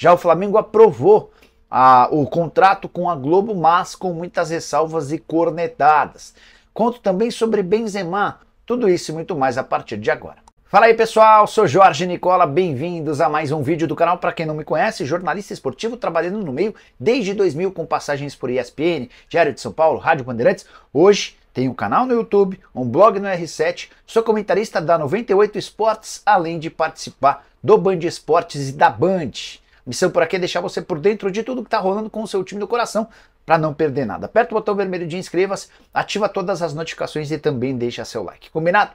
Já o Flamengo aprovou a, o contrato com a Globo, mas com muitas ressalvas e cornetadas. Conto também sobre Benzema, tudo isso e muito mais a partir de agora. Fala aí pessoal, sou Jorge Nicola, bem-vindos a mais um vídeo do canal. Para quem não me conhece, jornalista esportivo trabalhando no meio desde 2000 com passagens por ESPN, Diário de São Paulo, Rádio Bandeirantes. Hoje tenho um canal no YouTube, um blog no R7, sou comentarista da 98 Esportes, além de participar do Band Esportes e da Band. Missão por aqui é deixar você por dentro de tudo que está rolando com o seu time do coração para não perder nada. Aperta o botão vermelho de inscreva-se, ativa todas as notificações e também deixa seu like. Combinado?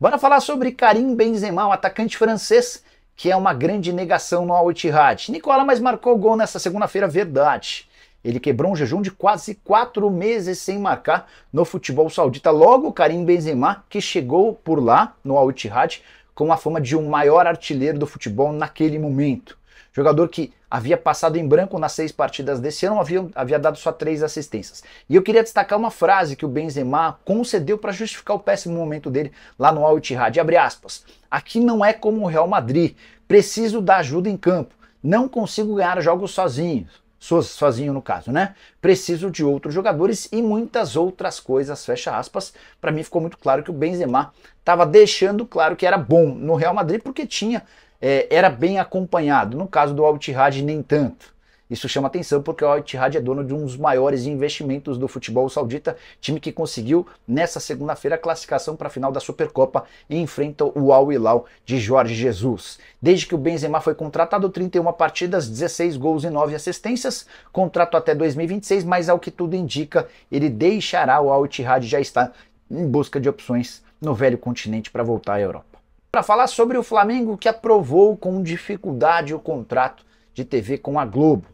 Bora falar sobre Karim Benzema, o atacante francês que é uma grande negação no Al-Ittihad. Nicola mas marcou gol nessa segunda-feira, verdade. Ele quebrou um jejum de quase quatro meses sem marcar no futebol saudita. Logo, Karim Benzema, que chegou por lá no Al-Ittihad com a fama de um maior artilheiro do futebol naquele momento. Jogador que havia passado em branco nas seis partidas desse ano, havia, havia dado só três assistências. E eu queria destacar uma frase que o Benzema concedeu para justificar o péssimo momento dele lá no Al-Ittihad. Abre aspas. Aqui não é como o Real Madrid. Preciso da ajuda em campo. Não consigo ganhar jogos sozinho. sozinho no caso, né? Preciso de outros jogadores e muitas outras coisas, fecha aspas. Para mim ficou muito claro que o Benzema estava deixando claro que era bom no Real Madrid porque tinha é, era bem acompanhado. No caso do Al-Ittihad, nem tanto. Isso chama atenção porque o Al-Ittihad é dono de um dos maiores investimentos do futebol saudita, time que conseguiu nessa segunda-feira a classificação para a final da Supercopa e enfrenta o Al Hilal de Jorge Jesus. Desde que o Benzema foi contratado, 31 partidas, 16 gols e 9 assistências, contrato até 2026, mas ao que tudo indica, ele deixará o Al-Ittihad já está em busca de opções no velho continente para voltar à Europa para falar sobre o Flamengo que aprovou com dificuldade o contrato de TV com a Globo.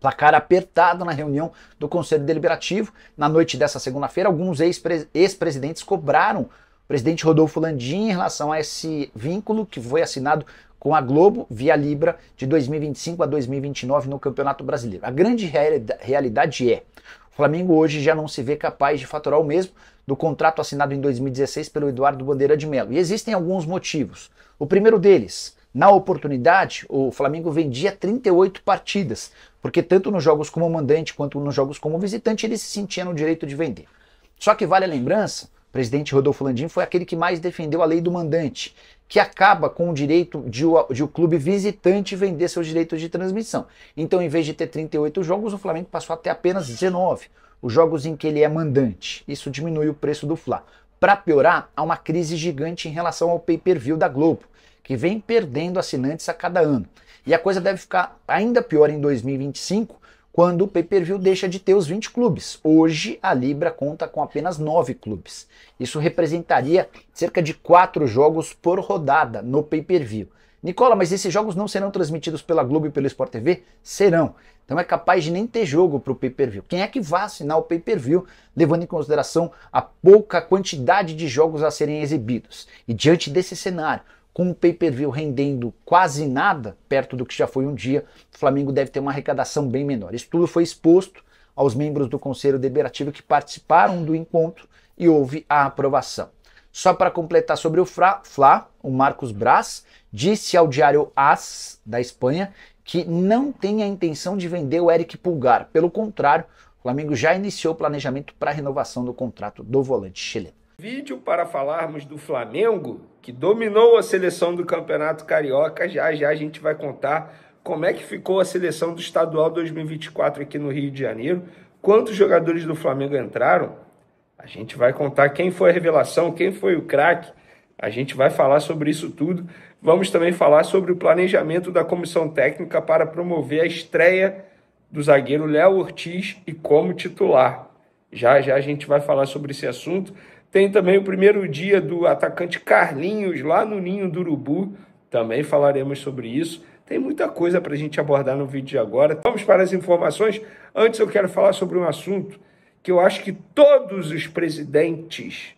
Placar apertado na reunião do Conselho Deliberativo. Na noite dessa segunda-feira, alguns ex-presidentes cobraram o presidente Rodolfo Landim em relação a esse vínculo que foi assinado com a Globo via Libra de 2025 a 2029 no Campeonato Brasileiro. A grande realidade é: o Flamengo hoje já não se vê capaz de faturar o mesmo do contrato assinado em 2016 pelo Eduardo Bandeira de Mello. E existem alguns motivos. O primeiro deles, na oportunidade, o Flamengo vendia 38 partidas, porque tanto nos jogos como mandante quanto nos jogos como visitante ele se sentia no direito de vender. Só que vale a lembrança, o presidente Rodolfo Landim foi aquele que mais defendeu a lei do mandante, que acaba com o direito de o, de o, clube visitante vender seus direitos de transmissão. Então, em vez de ter 38 jogos, o Flamengo passou a ter apenas 19 os jogos em que ele é mandante. Isso diminui o preço do Fla. Para piorar, há uma crise gigante em relação ao pay-per-view da Globo, que vem perdendo assinantes a cada ano. E a coisa deve ficar ainda pior em 2025, quando o pay-per-view deixa de ter os 20 clubes. Hoje, a Libra conta com apenas 9 clubes. Isso representaria cerca de 4 jogos por rodada no pay-per-view. Nicola, mas esses jogos não serão transmitidos pela Globo e pelo Sport TV? Serão. Então é capaz de nem ter jogo para o pay-per-view. Quem é que vai assinar o pay-per-view, levando em consideração a pouca quantidade de jogos a serem exibidos? E diante desse cenário, com o pay-per-view rendendo quase nada, perto do que já foi um dia, o Flamengo deve ter uma arrecadação bem menor. Isso tudo foi exposto aos membros do Conselho Deliberativo que participaram do encontro e houve a aprovação. Só para completar sobre o fla Fla, o Marcos Braz disse ao diário AS da Espanha que não tem a intenção de vender o Eric Pulgar. Pelo contrário, o Flamengo já iniciou o planejamento para a renovação do contrato do volante chileno. Vídeo para falarmos do Flamengo, que dominou a seleção do Campeonato Carioca. Já já a gente vai contar como é que ficou a seleção do Estadual 2024 aqui no Rio de Janeiro, quantos jogadores do Flamengo entraram. A gente vai contar quem foi a revelação, quem foi o craque. A gente vai falar sobre isso tudo. Vamos também falar sobre o planejamento da comissão técnica para promover a estreia do zagueiro Léo Ortiz e como titular. Já já a gente vai falar sobre esse assunto. Tem também o primeiro dia do atacante Carlinhos lá no Ninho do Urubu. Também falaremos sobre isso. Tem muita coisa para a gente abordar no vídeo de agora. Vamos para as informações. Antes eu quero falar sobre um assunto que eu acho que todos os presidentes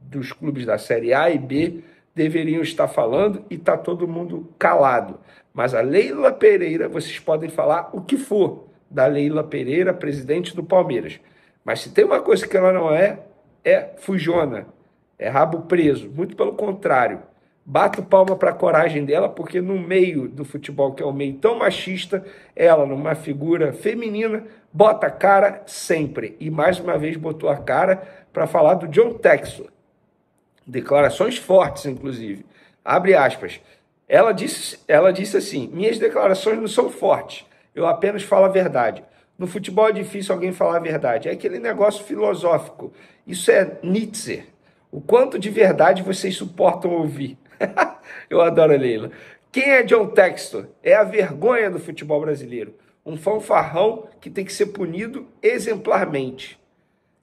dos clubes da Série A e B deveriam estar falando e está todo mundo calado. Mas a Leila Pereira, vocês podem falar o que for da Leila Pereira, presidente do Palmeiras. Mas se tem uma coisa que ela não é, é fujona, é rabo preso. Muito pelo contrário. Bato palma para a coragem dela, porque no meio do futebol, que é um meio tão machista, ela, numa figura feminina, bota a cara sempre. E mais uma vez botou a cara para falar do John Texor declarações fortes, inclusive. Abre aspas. Ela disse, ela disse assim: Minhas declarações não são fortes, eu apenas falo a verdade. No futebol é difícil alguém falar a verdade. É aquele negócio filosófico. Isso é Nietzsche. O quanto de verdade vocês suportam ouvir? eu adoro a Leila. Quem é John Textor? É a vergonha do futebol brasileiro. Um fanfarrão que tem que ser punido exemplarmente.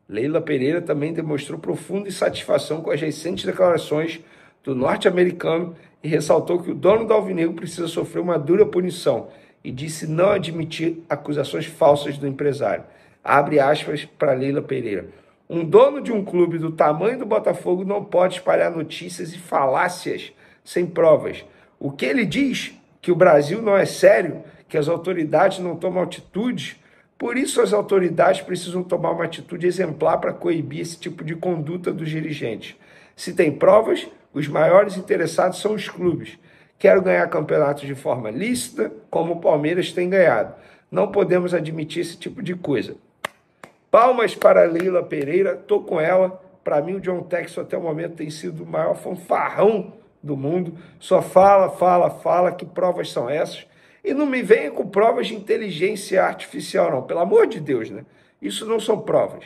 Leila Pereira também demonstrou profunda insatisfação com as recentes declarações do norte-americano e ressaltou que o dono do Alvinegro precisa sofrer uma dura punição e disse não admitir acusações falsas do empresário. Abre aspas para Leila Pereira. Um dono de um clube do tamanho do Botafogo não pode espalhar notícias e falácias sem provas. O que ele diz que o Brasil não é sério, que as autoridades não tomam atitudes, por isso, as autoridades precisam tomar uma atitude exemplar para coibir esse tipo de conduta dos dirigentes. Se tem provas, os maiores interessados são os clubes. Quero ganhar campeonatos de forma lícita, como o Palmeiras tem ganhado. Não podemos admitir esse tipo de coisa. Palmas para Leila Pereira, tô com ela. Para mim, o John Texo até o momento tem sido o maior fanfarrão do mundo. Só fala, fala, fala. Que provas são essas? E não me venha com provas de inteligência artificial, não. Pelo amor de Deus, né? Isso não são provas.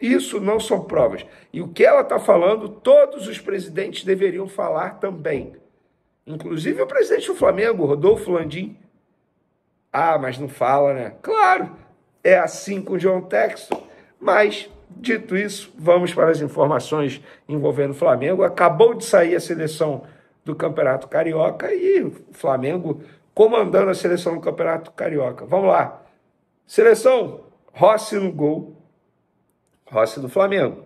Isso não são provas. E o que ela está falando, todos os presidentes deveriam falar também. Inclusive o presidente do Flamengo, Rodolfo Landim. Ah, mas não fala, né? Claro, é assim com o João Texton. Mas, dito isso, vamos para as informações envolvendo o Flamengo. Acabou de sair a seleção do Campeonato Carioca e o Flamengo comandando a seleção no Campeonato Carioca. Vamos lá. Seleção, Rossi no gol. Rossi do Flamengo.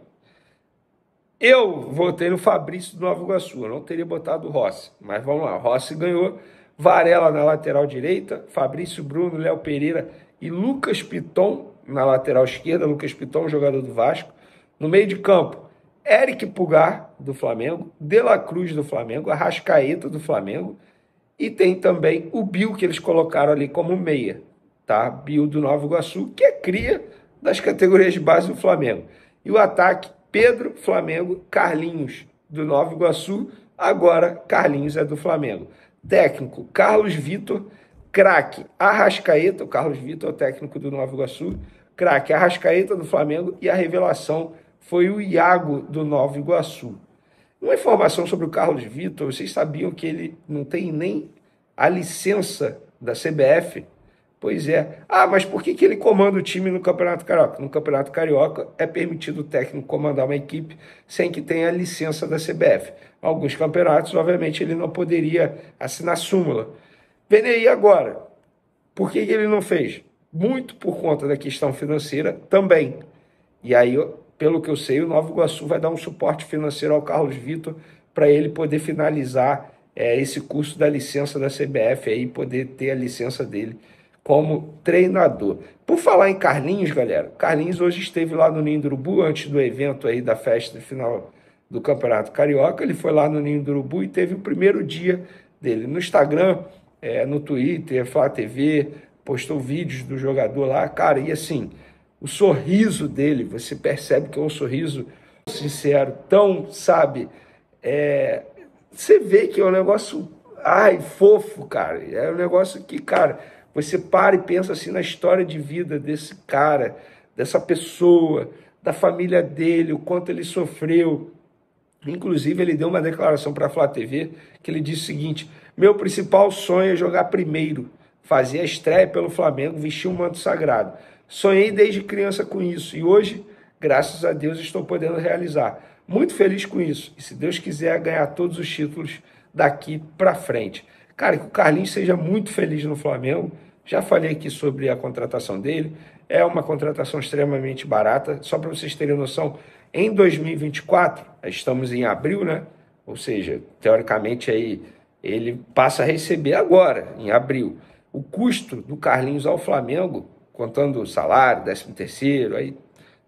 Eu votei no Fabrício do Nova Iguaçu, eu não teria botado o Rossi, mas vamos lá, Rossi ganhou, Varela na lateral direita, Fabrício Bruno, Léo Pereira e Lucas Piton na lateral esquerda, Lucas Piton, jogador do Vasco. No meio de campo, Eric Pugar, do Flamengo, De La Cruz, do Flamengo, Arrascaeta, do Flamengo, e tem também o Bill, que eles colocaram ali como meia, tá? Bill do Novo Iguaçu, que é cria das categorias de base do Flamengo. E o ataque, Pedro, Flamengo, Carlinhos do Novo Iguaçu, agora Carlinhos é do Flamengo. Técnico, Carlos Vitor, craque, Arrascaeta, o Carlos Vitor é o técnico do Novo Iguaçu, craque, Arrascaeta do Flamengo e a revelação foi o Iago do Novo Iguaçu. Uma informação sobre o Carlos Vitor, vocês sabiam que ele não tem nem a licença da CBF? Pois é. Ah, mas por que, que ele comanda o time no Campeonato Carioca? No Campeonato Carioca é permitido o técnico comandar uma equipe sem que tenha a licença da CBF. Alguns campeonatos, obviamente, ele não poderia assinar súmula. Venei agora. Por que, que ele não fez? Muito por conta da questão financeira também. E aí pelo que eu sei, o Nova Iguaçu vai dar um suporte financeiro ao Carlos Vitor para ele poder finalizar é, esse curso da licença da CBF aí, poder ter a licença dele como treinador. Por falar em Carlinhos, galera, Carlinhos hoje esteve lá no Ninho do Urubu, antes do evento aí da festa final do Campeonato Carioca, ele foi lá no Ninho do Urubu e teve o primeiro dia dele. No Instagram, é, no Twitter, Flá TV, postou vídeos do jogador lá, cara, e assim... O sorriso dele, você percebe que é um sorriso sincero, tão, sabe, é, você vê que é um negócio, ai, fofo, cara. É um negócio que, cara, você para e pensa assim na história de vida desse cara, dessa pessoa, da família dele, o quanto ele sofreu. Inclusive, ele deu uma declaração para a Flá TV que ele disse o seguinte: meu principal sonho é jogar primeiro, fazer a estreia pelo Flamengo, vestir o um manto sagrado. Sonhei desde criança com isso e hoje, graças a Deus, estou podendo realizar. Muito feliz com isso. E se Deus quiser, ganhar todos os títulos daqui para frente. Cara, que o Carlinhos seja muito feliz no Flamengo. Já falei aqui sobre a contratação dele. É uma contratação extremamente barata. Só para vocês terem noção, em 2024, estamos em abril, né? Ou seja, teoricamente aí ele passa a receber agora, em abril. O custo do Carlinhos ao Flamengo contando o salário, décimo terceiro, aí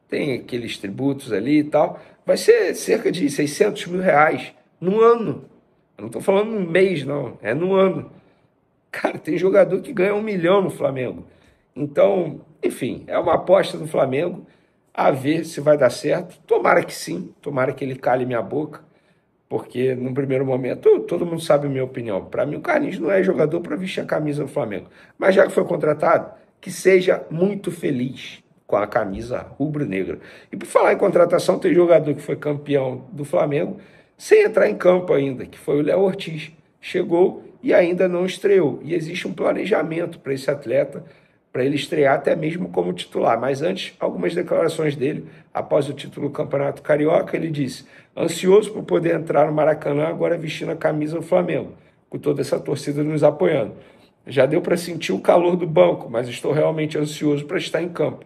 tem aqueles tributos ali e tal, vai ser cerca de 600 mil reais no ano. Eu não estou falando no mês, não, é no ano. Cara, tem jogador que ganha um milhão no Flamengo. Então, enfim, é uma aposta do Flamengo a ver se vai dar certo. Tomara que sim, tomara que ele cale minha boca, porque no primeiro momento todo mundo sabe a minha opinião. Para mim, o Carlinhos não é jogador para vestir a camisa do Flamengo. Mas já que foi contratado, que seja muito feliz com a camisa rubro-negra. E por falar em contratação, tem jogador que foi campeão do Flamengo sem entrar em campo ainda, que foi o Léo Ortiz. Chegou e ainda não estreou. E existe um planejamento para esse atleta, para ele estrear até mesmo como titular. Mas antes, algumas declarações dele, após o título do Campeonato Carioca, ele disse: ansioso por poder entrar no Maracanã, agora vestindo a camisa do Flamengo, com toda essa torcida nos apoiando. Já deu para sentir o calor do banco, mas estou realmente ansioso para estar em campo.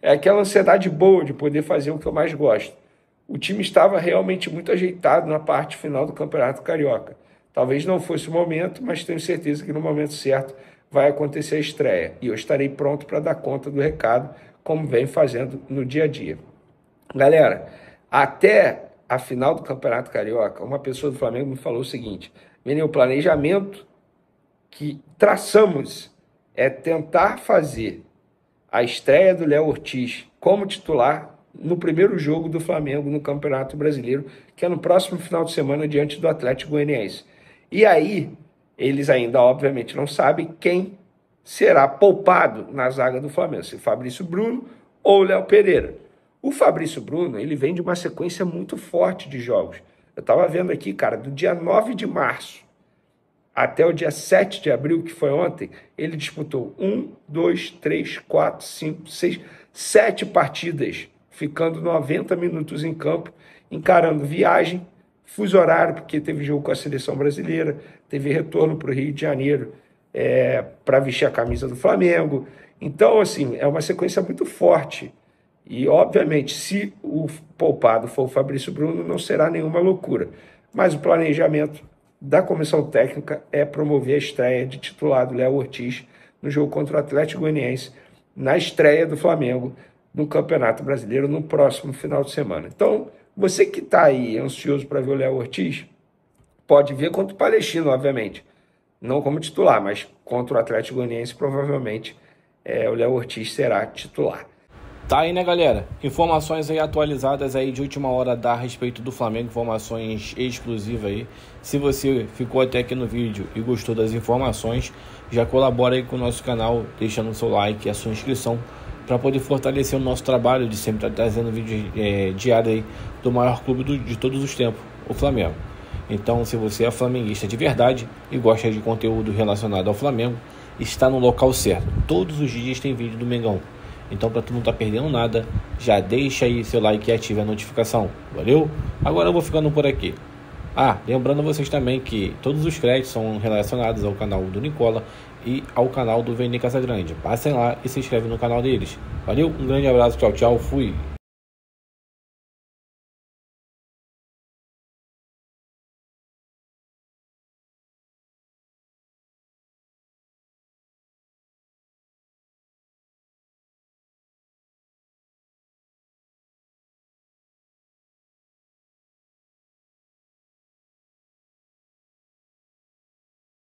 É aquela ansiedade boa de poder fazer o que eu mais gosto. O time estava realmente muito ajeitado na parte final do Campeonato Carioca. Talvez não fosse o momento, mas tenho certeza que no momento certo vai acontecer a estreia e eu estarei pronto para dar conta do recado, como vem fazendo no dia a dia. Galera, até a final do Campeonato Carioca, uma pessoa do Flamengo me falou o seguinte: "Menino, o planejamento que traçamos é tentar fazer a estreia do Léo Ortiz como titular no primeiro jogo do Flamengo no Campeonato Brasileiro, que é no próximo final de semana diante do Atlético Goianiense. E aí, eles ainda obviamente não sabem quem será poupado na zaga do Flamengo, se Fabrício Bruno ou Léo Pereira. O Fabrício Bruno, ele vem de uma sequência muito forte de jogos. Eu estava vendo aqui, cara, do dia 9 de março até o dia 7 de abril, que foi ontem, ele disputou um, dois, três, quatro, cinco, seis, sete partidas, ficando 90 minutos em campo, encarando viagem, fuso horário, porque teve jogo com a seleção brasileira, teve retorno para o Rio de Janeiro é, para vestir a camisa do Flamengo. Então, assim, é uma sequência muito forte. E, obviamente, se o poupado for o Fabrício Bruno, não será nenhuma loucura. Mas o planejamento da comissão técnica é promover a estreia de titular do Léo Ortiz no jogo contra o Atlético Goianiense, na estreia do Flamengo no Campeonato Brasileiro no próximo final de semana. Então, você que está aí ansioso para ver o Léo Ortiz, pode ver contra o Palestino, obviamente. Não como titular, mas contra o Atlético Goianiense, provavelmente é, o Léo Ortiz será titular. Tá aí, né, galera? Informações aí atualizadas aí de última hora da respeito do Flamengo, informações exclusivas aí. Se você ficou até aqui no vídeo e gostou das informações, já colabora aí com o nosso canal, deixando o seu like e a sua inscrição para poder fortalecer o nosso trabalho de sempre estar tá trazendo vídeos é, eh, diário aí do maior clube do, de todos os tempos, o Flamengo. Então, se você é flamenguista de verdade e gosta de conteúdo relacionado ao Flamengo, está no local certo. Todos os dias tem vídeo do Mengão. Então, para tu não estar tá perdendo nada, já deixa aí seu like e ative a notificação. Valeu? Agora eu vou ficando por aqui. Ah, lembrando vocês também que todos os créditos são relacionados ao canal do Nicola e ao canal do Vene Casagrande. Passem lá e se inscrevem no canal deles. Valeu, um grande abraço, tchau, tchau, fui!